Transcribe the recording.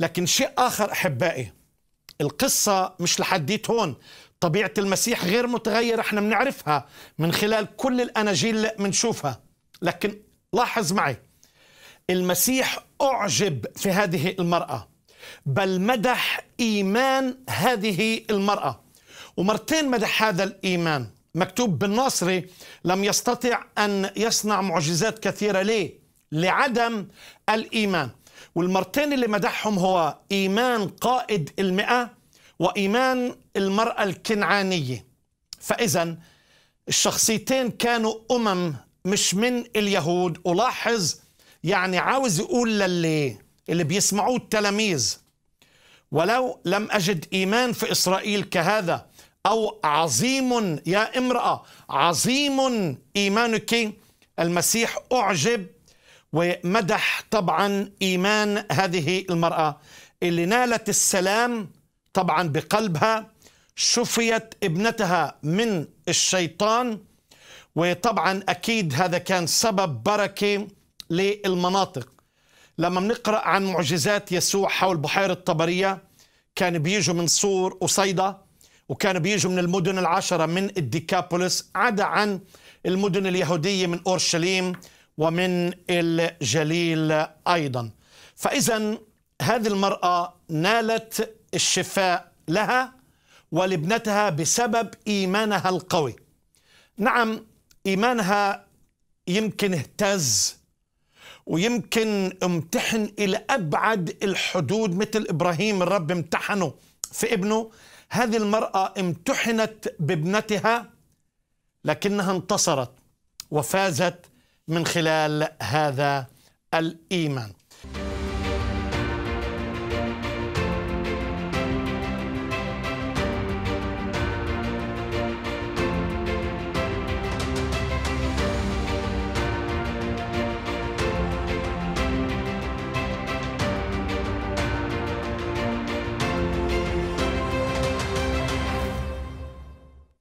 لكن شيء آخر أحبائي القصة مش لحديت هون طبيعة المسيح غير متغيرة احنا بنعرفها من خلال كل الأناجيل اللي بنشوفها لكن لاحظ معي المسيح أعجب في هذه المرأة بل مدح إيمان هذه المرأة ومرتين مدح هذا الإيمان مكتوب بالناصري لم يستطع أن يصنع معجزات كثيرة ليه؟ لعدم الإيمان والمرتين اللي مدحهم هو إيمان قائد المئة وإيمان المرأة الكنعانية فإذا الشخصيتين كانوا أمم مش من اليهود ألاحظ يعني عاوز يقول للي اللي بيسمعوه التلاميذ ولو لم أجد إيمان في إسرائيل كهذا أو عظيم يا امرأة عظيم إيمانك المسيح أعجب ومدح طبعا إيمان هذه المرأة اللي نالت السلام طبعا بقلبها شفيت ابنتها من الشيطان وطبعا أكيد هذا كان سبب بركة للمناطق لما بنقرأ عن معجزات يسوع حول بحيرة طبرية كان بيجوا من صور وصيدا وكانوا بيجوا من المدن العشرة من الديكابولس عدا عن المدن اليهودية من أورشليم ومن الجليل أيضا فإذا هذه المرأة نالت الشفاء لها ولابنتها بسبب إيمانها القوي نعم إيمانها يمكن اهتز ويمكن امتحن إلى أبعد الحدود مثل إبراهيم الرب امتحنه في ابنه هذه المرأة امتحنت بابنتها لكنها انتصرت وفازت من خلال هذا الايمان